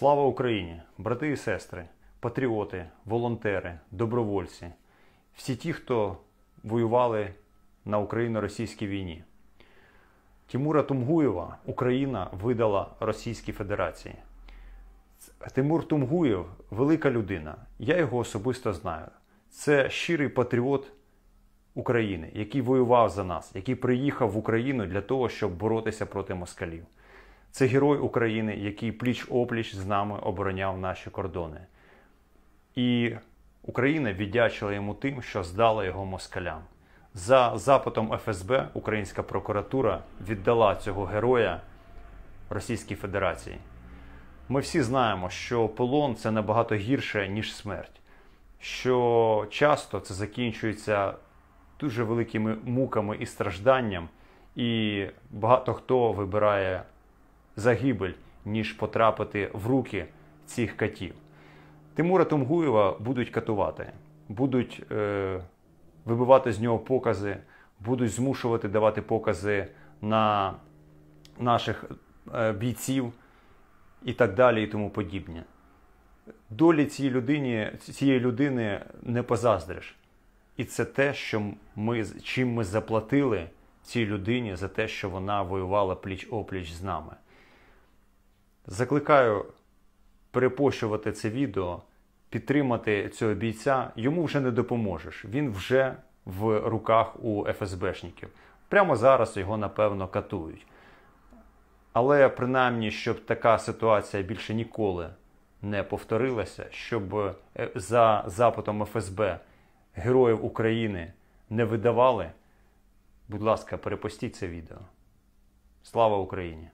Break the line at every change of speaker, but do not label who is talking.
Слава Україні, брати і сестри, патріоти, волонтери, добровольці, всі ті, хто воювали на україно-російській війні. Тимура Тумгуєва Україна видала Російській Федерації. Тимур Тумгуєв велика людина. Я його особисто знаю. Це щирий патріот України, який воював за нас, який приїхав в Україну для того, щоб боротися проти москалів. Це герой України, який пліч опліч з нами обороняв наші кордони. І Україна віддячила йому тим, що здала його москалям. За запитом ФСБ Українська прокуратура віддала цього героя Російській Федерації. Ми всі знаємо, що полон це набагато гірше, ніж смерть, що часто це закінчується дуже великими муками і стражданням, і багато хто вибирає загибель, ніж потрапити в руки цих катів. Тимура Тумгуєва будуть катувати, будуть е, вибивати з нього покази, будуть змушувати давати покази на наших е, бійців і так далі, і тому подібне. Долі цієї людини, цієї людини не позаздриш. І це те, що ми, чим ми заплатили цій людині за те, що вона воювала пліч опліч з нами. Закликаю перепощувати це відео, підтримати цього бійця. Йому вже не допоможеш. Він вже в руках у ФСБшників. Прямо зараз його напевно катують. Але принаймні, щоб така ситуація більше ніколи не повторилася, щоб е, за запитом ФСБ Героїв України не видавали. Будь ласка, перепостіть це відео. Слава Україні!